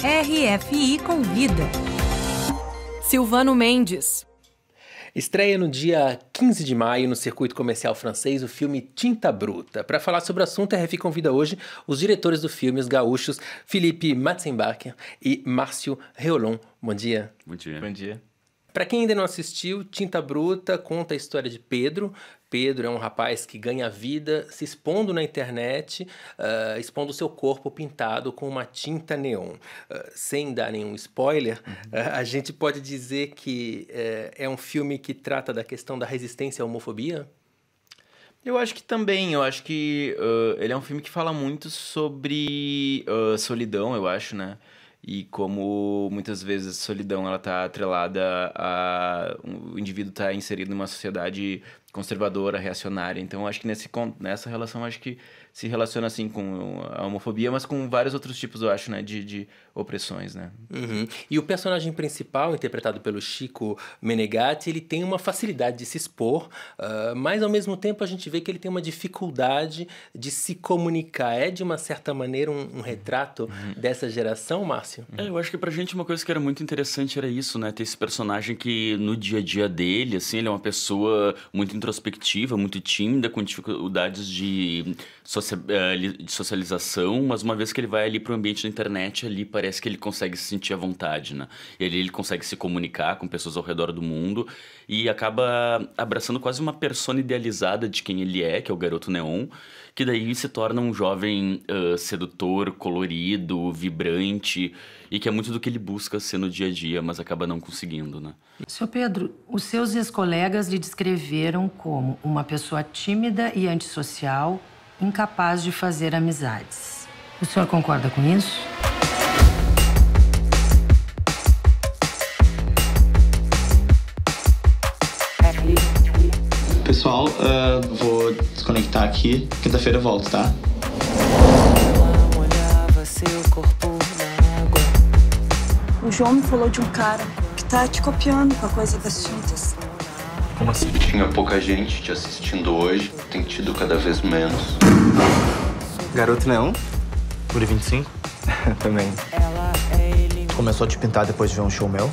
RFI Convida. Silvano Mendes. Estreia no dia 15 de maio no circuito comercial francês o filme Tinta Bruta. Para falar sobre o assunto, a RFI convida hoje os diretores do filme, os gaúchos Felipe Matzenbacher e Márcio Reolon. Bom dia. Bom dia. Bom dia. Para quem ainda não assistiu, Tinta Bruta conta a história de Pedro, Pedro é um rapaz que ganha vida se expondo na internet, uh, expondo seu corpo pintado com uma tinta neon. Uh, sem dar nenhum spoiler, uhum. uh, a gente pode dizer que eh, é um filme que trata da questão da resistência à homofobia? Eu acho que também, eu acho que ah, ele é um filme que fala muito sobre solidão, eu acho, né? e como muitas vezes a solidão ela tá atrelada a o indivíduo está inserido numa sociedade conservadora, reacionária. Então, acho que nesse, nessa relação, acho que se relaciona, assim, com a homofobia, mas com vários outros tipos, eu acho, né? De, de opressões, né? Uhum. E o personagem principal, interpretado pelo Chico Menegatti, ele tem uma facilidade de se expor, uh, mas, ao mesmo tempo, a gente vê que ele tem uma dificuldade de se comunicar. É, de uma certa maneira, um, um retrato uhum. uhum. dessa geração, Márcio? É, eu acho que pra gente uma coisa que era muito interessante era isso, né? Ter esse personagem que, no dia a dia dele, assim, ele é uma pessoa muito introspectiva, muito tímida, com dificuldades eh, de, socialização, mas uma vez que ele vai ali para o ambiente da internet, ali parece que ele consegue se sentir à vontade, né? Ele, ele consegue se comunicar com pessoas ao redor do mundo e acaba abraçando quase uma persona idealizada de quem ele é, que é o garoto neon, que daí se torna um jovem uh, sedutor, colorido, vibrante e que é muito do que ele busca ser no dia a dia, mas acaba não conseguindo, né? Seu Pedro, os seus ex-colegas lhe descreveram como uma pessoa tímida e antissocial, incapaz de fazer amizades. O senhor concorda com isso? Pessoal, uh, vou desconectar aqui. Quinta-feira eu volto, tá? seu corpo na o João me falou de um cara que tá te copiando com a coisa das tintas. Como assim? Tinha pouca gente te assistindo hoje, tem tido cada vez menos. Garoto Neon? Por 25? Também. Começou a te pintar depois de ver um show meu?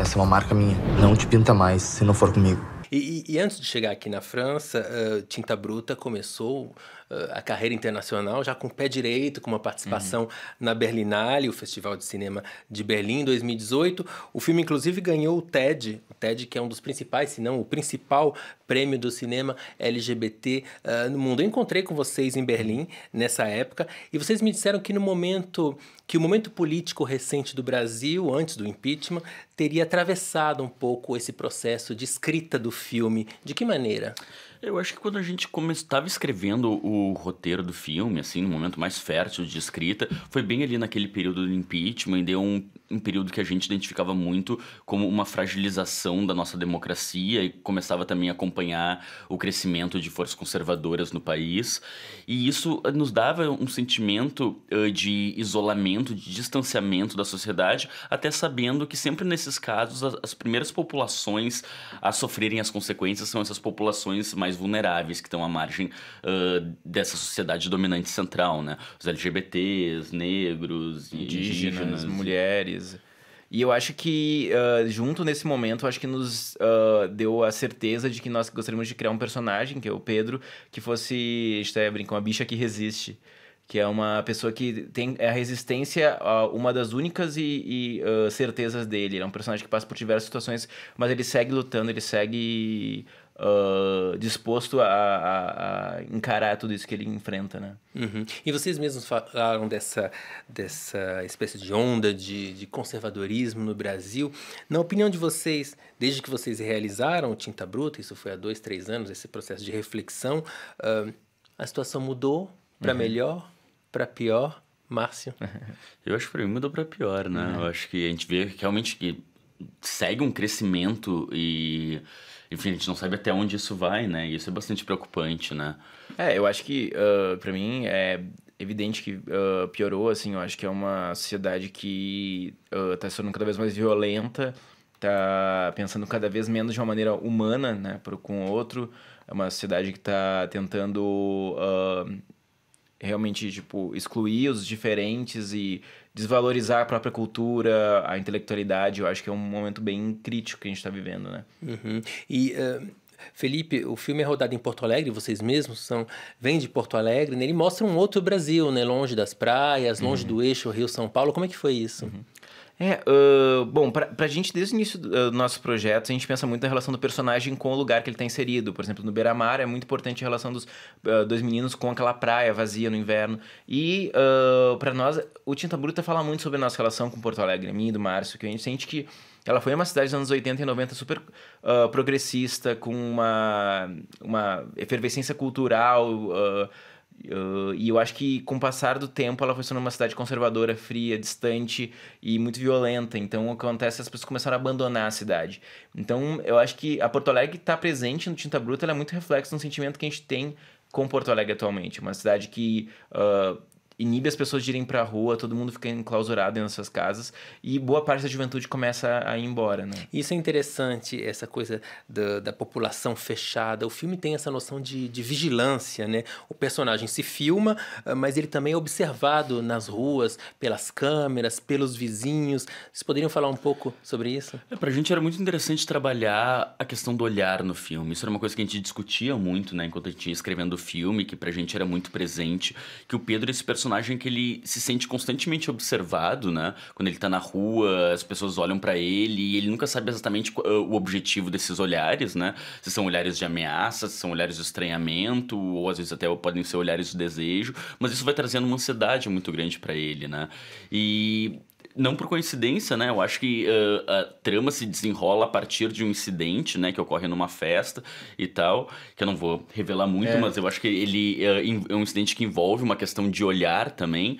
Essa é uma marca minha. Não te pinta mais se não for comigo. E, e, antes de chegar aqui na França, uh, Tinta Bruta começou eh, a carreira internacional já com o pé direito, com uma participação uhum. na Berlinale, o Festival de Cinema de Berlim, em 2018. O filme, inclusive, ganhou o TED, o TED que é um dos principais, se não o principal prêmio do cinema LGBT uh, eh, no mundo. Eu encontrei com vocês em Berlim uhum. nessa época e vocês me disseram que no momento que o momento político recente do Brasil, antes do impeachment, teria atravessado um pouco esse processo de escrita do filme. De que maneira? Eu acho que quando a gente estava escrevendo o roteiro do filme, assim, no momento mais fértil de escrita, foi bem ali naquele período do impeachment, deu um, um período que a gente identificava muito como uma fragilização da nossa democracia e começava também a acompanhar o crescimento de forças conservadoras no país. E isso eh, nos dava um sentimento uh, de isolamento, de distanciamento da sociedade, até sabendo que sempre nesses casos as, as primeiras populações a sofrerem as consequências são essas populações mais mais vulneráveis, que estão à margem uh, dessa sociedade dominante central, né? Os LGBTs, negros, indígenas, indígenas mulheres. E eu acho que, uh, junto nesse momento, acho que nos uh, deu a certeza de que nós gostaríamos de criar um personagem, que é o Pedro, que fosse, até brinca, uma bicha que resiste. Que é uma pessoa que tem é a resistência a uma das únicas e, e uh, certezas dele. Ele é um personagem que passa por diversas situações, mas ele segue lutando, ele segue disposto a, a, a, encarar tudo isso que ele enfrenta, né? Uhum. E vocês mesmos falaram dessa, dessa espécie de onda de, de conservadorismo no Brasil. Na opinião de vocês, desde que vocês realizaram Tinta Bruta, isso foi há dois, três anos, esse processo de reflexão, uh, a situação mudou para uhum. melhor, para pior? Márcio? Eu acho que para mim mudou para pior, né? Uhum. Eu acho que a gente vê realmente que segue um crescimento e enfim, a gente não sabe até onde isso vai, né? E isso é bastante preocupante, né? É, eu acho que, uh, ah, para mim, é evidente que uh, piorou, assim, eu acho que é uma sociedade que uh, tá se tornando cada vez mais violenta, tá pensando cada vez menos de uma maneira humana, né, pro, com o outro, é uma sociedade que tá tentando uh, realmente, tipo, excluir os diferentes e desvalorizar a própria cultura, a intelectualidade, eu acho que é um momento bem crítico que a gente está vivendo, né? Uhum. E... Uh... Felipe, o filme é rodado em Porto Alegre, vocês mesmos são, vêm de Porto Alegre, né? ele mostra um outro Brasil, né? longe das praias, longe uhum. do eixo Rio-São Paulo. Como é que foi isso? Uhum. É, uh, bom, pra, pra gente, desde o início do, uh, nosso projeto, a gente pensa muito na relação do personagem com o lugar que ele tá inserido. Por exemplo, no Beira-Mar é muito importante a relação dos uh, dois meninos com aquela praia vazia no inverno. E uh, para nós, o Tinta Bruta fala muito sobre a nossa relação com Porto Alegre, mim e do Márcio, que a gente sente que ela foi uma cidade dos anos 80 e 90 super progressista, com uma, uma efervescência cultural Uh, e eu acho que com o passar do tempo ela foi sendo uma cidade conservadora, fria, distante e muito violenta. Então o que acontece as pessoas começaram a abandonar a cidade. Então eu acho que a Porto Alegre está presente no Tinta Bruta, ela é muito reflexo no sentimento que a gente tem com Porto Alegre atualmente. Uma cidade que uh, inibe as pessoas de irem pra rua, todo mundo fica enclausurado nas suas casas e boa parte da juventude começa a ir embora, né? Isso é interessante, essa coisa da, da população fechada. O filme tem essa noção de, de, vigilância, né? O personagem se filma, ah, mas ele também é observado nas ruas, pelas câmeras, pelos vizinhos. Vocês poderiam falar um pouco sobre isso? É, pra gente era muito interessante trabalhar a questão do olhar no filme. Isso era uma coisa que a gente discutia muito, né? Enquanto a gente ia escrevendo o filme, que pra gente era muito presente, que o Pedro, esse personagem personagem que ele se sente constantemente observado, né? Quando ele tá na rua, as pessoas olham para ele e ele nunca sabe exatamente ah, o objetivo desses olhares, né? Se são olhares de ameaça, se são olhares de estranhamento, ou às vezes até podem ser olhares de desejo, mas isso vai trazendo uma ansiedade muito grande para ele, né? E não por coincidência, né? Eu acho que uh, a trama se desenrola a partir de um incidente, né? Que ocorre numa festa e tal. Que eu não vou revelar muito, é. mas eu acho que ele uh, é um incidente que envolve uma questão de olhar também.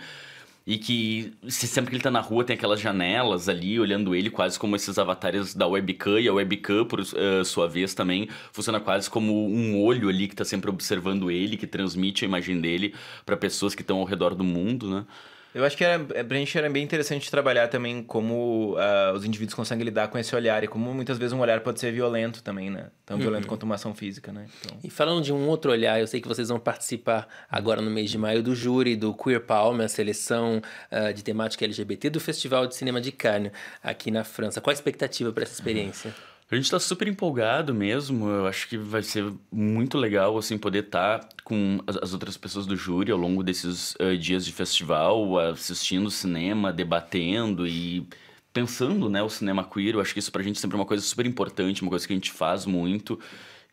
E que se sempre que ele tá na rua tem aquelas janelas ali olhando ele, quase como esses avatares da webcam. E a webcam, por uh, sua vez, também funciona quase como um olho ali que tá sempre observando ele, que transmite a imagem dele para pessoas que estão ao redor do mundo, né? Eu acho que era, pra gente era bem interessante trabalhar também como uh, os indivíduos conseguem lidar com esse olhar e como muitas vezes um olhar pode ser violento também, né? Tão uhum. violento quanto uma ação física, né? Então... E falando de um outro olhar, eu sei que vocês vão participar agora no mês de maio do júri do Queer Palma, a seleção uh, de temática LGBT do Festival de Cinema de Cannes aqui na França. Qual a expectativa para essa experiência? Uhum. A gente tá super empolgado mesmo. Eu acho que vai ser muito legal, assim, poder estar tá com as outras pessoas do júri ao longo desses uh, dias de festival, assistindo cinema, debatendo e pensando, né, o cinema queer. Eu acho que isso pra gente sempre é uma coisa super importante, uma coisa que a gente faz muito.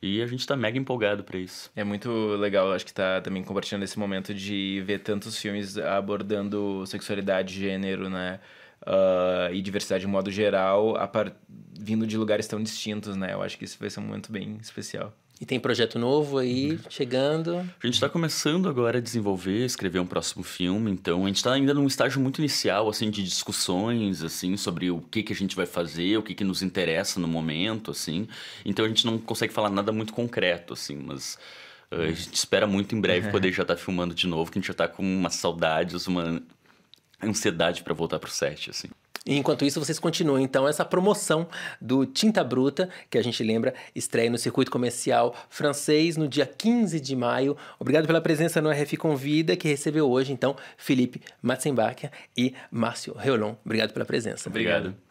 E a gente tá mega empolgado para isso. É muito legal, acho que tá também compartilhando esse momento de ver tantos filmes abordando sexualidade, gênero, né? uh, e diversidade de modo geral, par... vindo de lugares tão distintos, né? Eu acho que isso vai ser um momento bem especial. E tem projeto novo aí uhum. chegando? A gente está começando agora a desenvolver, escrever um próximo filme. Então a gente está ainda num estágio muito inicial, assim, de discussões, assim, sobre o que que a gente vai fazer, o que que nos interessa no momento, assim. Então a gente não consegue falar nada muito concreto, assim, mas uh, a gente espera muito em breve poder já estar tá filmando de novo, que a gente já está com umas saudades, uma ansiedade para voltar pro set, assim. E enquanto isso, vocês continuam então essa promoção do Tinta Bruta, que a gente lembra, estreia no circuito comercial francês no dia 15 de maio. Obrigado pela presença no RF Convida, que recebeu hoje então Felipe Matzenbacher e Márcio Reolon. Obrigado pela presença. Obrigado. Obrigado.